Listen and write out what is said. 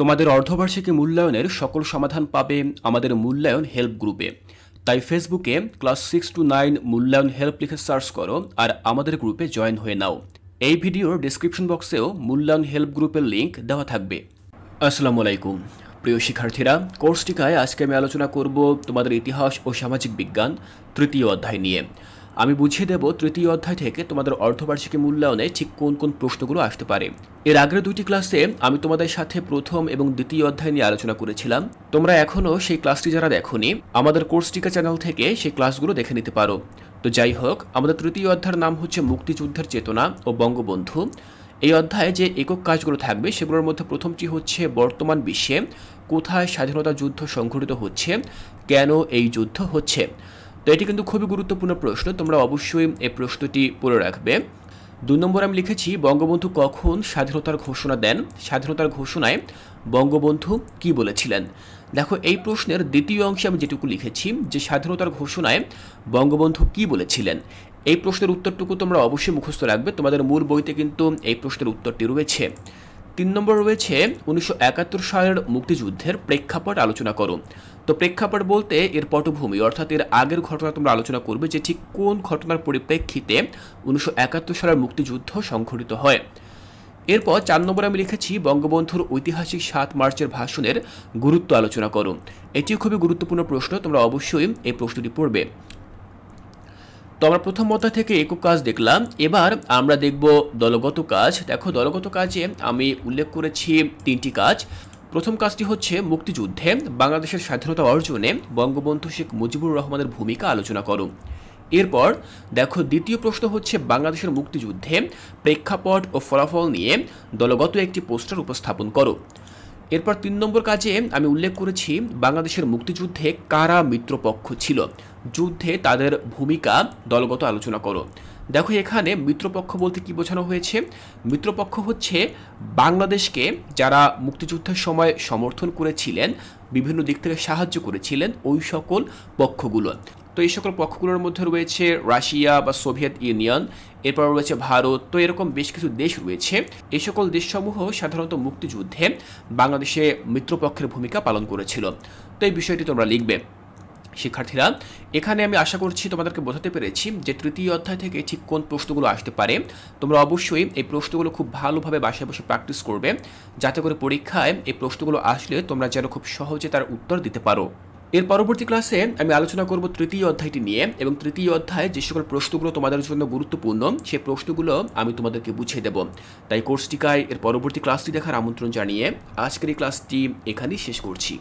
তোমাদের অর্ধবার্ষিকী মূল্যায়নের সকল সমাধান পাবে আমাদের মূল্যায়ন হেল্প গ্রুপে তাই ফেসবুকে ক্লাস সিক্স টু নাইন মূল্যায়ন হেল্প লিখে সার্চ করো আর আমাদের গ্রুপে জয়েন হয়ে নাও এই ভিডিওর ডিসক্রিপশন বক্সেও মূল্যায়ন হেল্প গ্রুপের লিঙ্ক দেওয়া থাকবে আসসালামু আলাইকুম প্রিয় শিক্ষার্থীরা কোর্স টিকায় আজকে আমি আলোচনা করব তোমাদের ইতিহাস ও সামাজিক বিজ্ঞান তৃতীয় অধ্যায় নিয়ে আমি বুঝিয়ে দেব তৃতীয় অধ্যায় থেকে তোমাদের অর্ধবার্ষিকী মূল্যায়নে ঠিক কোন কোন প্রশ্নগুলো আসতে পারে এর আগের দুইটি ক্লাসে আমি তোমাদের সাথে প্রথম এবং দ্বিতীয় অধ্যায় নিয়ে আলোচনা করেছিলাম তোমরা এখনও সেই ক্লাসটি যারা দেখোনি আমাদের কোর্স টিকা চ্যানেল থেকে সেই ক্লাসগুলো দেখে নিতে পারো তো যাই হোক আমাদের তৃতীয় অধ্যায়ের নাম হচ্ছে মুক্তিযুদ্ধের চেতনা ও বঙ্গবন্ধু এই অধ্যায়ে যে একক কাজগুলো থাকবে সেগুলোর মধ্যে প্রথমটি হচ্ছে বর্তমান বিশ্বে কোথায় স্বাধীনতা যুদ্ধ সংঘটিত হচ্ছে কেন এই যুদ্ধ হচ্ছে তো এটি কিন্তু খুবই গুরুত্বপূর্ণ প্রশ্ন তোমরা অবশ্যই এই প্রশ্নটি পড়ে রাখবে দু নম্বর আমি লিখেছি বঙ্গবন্ধু কখন স্বাধীনতার ঘোষণা দেন স্বাধীনতার ঘোষণায় বঙ্গবন্ধু কি বলেছিলেন দেখো এই প্রশ্নের দ্বিতীয় অংশে আমি যেটুকু লিখেছি যে স্বাধীনতার ঘোষণায় বঙ্গবন্ধু কি বলেছিলেন এই প্রশ্নের উত্তরটুকু তোমরা অবশ্যই মুখস্থ রাখবে তোমাদের মূল বইতে কিন্তু এই প্রশ্নের উত্তরটি রয়েছে তিন নম্বর রয়েছে উনিশশো সালের মুক্তিযুদ্ধের প্রেক্ষাপট আলোচনা করো তো প্রেক্ষাপট বলতে এর পটভূমি অর্থাৎ এর আগের ঘটনা তোমরা আলোচনা করবে যে ঠিক কোন ঘটনার পরিপ্রেক্ষিতে উনিশশো একাত্তর সালের মুক্তিযুদ্ধ সংঘটিত হয় এরপর চার নম্বরে আমি লিখেছি বঙ্গবন্ধুর ঐতিহাসিক সাত মার্চের ভাষণের গুরুত্ব আলোচনা করো এটি খুবই গুরুত্বপূর্ণ প্রশ্ন তোমরা অবশ্যই এই প্রশ্নটি পড়বে তো আমরা প্রথম মতা থেকে একক কাজ দেখলাম এবার আমরা দেখব দলগত কাজ দেখো দলগত কাজে আমি উল্লেখ করেছি তিনটি কাজ প্রথম কাজটি হচ্ছে মুক্তিযুদ্ধে বাংলাদেশের স্বাধীনতা অর্জনে বঙ্গবন্ধু শেখ মুজিবুর রহমানের ভূমিকা আলোচনা করো এরপর দেখো দ্বিতীয় প্রশ্ন হচ্ছে বাংলাদেশের মুক্তিযুদ্ধে প্রেক্ষাপট ও ফলাফল নিয়ে দলগত একটি পোস্টার উপস্থাপন করো এরপর তিন নম্বর কাজে আমি উল্লেখ করেছি বাংলাদেশের মুক্তিযুদ্ধে কারা মিত্রপক্ষ ছিল যুদ্ধে তাদের ভূমিকা দলগত আলোচনা করো দেখো এখানে মিত্রপক্ষ বলতে কি বোঝানো হয়েছে মিত্রপক্ষ হচ্ছে বাংলাদেশকে যারা মুক্তিযুদ্ধের সময় সমর্থন করেছিলেন বিভিন্ন দিক থেকে সাহায্য করেছিলেন ওই সকল পক্ষগুলো তো এই সকল পক্ষগুলোর মধ্যে রয়েছে রাশিয়া বা সোভিয়েত ইউনিয়ন এরপর রয়েছে ভারত তো এরকম বেশ কিছু দেশ রয়েছে এই সকল দেশসমূহ সাধারণত মুক্তিযুদ্ধে বাংলাদেশে মিত্রপক্ষের ভূমিকা পালন করেছিল তো এই বিষয়টি তোমরা লিখবে শিক্ষার্থীরা এখানে আমি আশা করছি তোমাদেরকে বোঝাতে পেরেছি যে তৃতীয় অধ্যায় থেকে ঠিক কোন প্রশ্নগুলো আসতে পারে তোমরা অবশ্যই এই প্রশ্নগুলো খুব ভালোভাবে বাসায় বসে প্র্যাকটিস করবে যাতে করে পরীক্ষায় এই প্রশ্নগুলো আসলে তোমরা যেন খুব সহজে তার উত্তর দিতে পারো এর পরবর্তী ক্লাসে আমি আলোচনা করব তৃতীয় অধ্যায়টি নিয়ে এবং তৃতীয় অধ্যায়ে যে সকল প্রশ্নগুলো তোমাদের জন্য গুরুত্বপূর্ণ সেই প্রশ্নগুলো আমি তোমাদেরকে বুঝিয়ে দেব তাই কোর্সটিকায় এর পরবর্তী ক্লাসটি দেখার আমন্ত্রণ জানিয়ে আজকের এই ক্লাসটি এখানেই শেষ করছি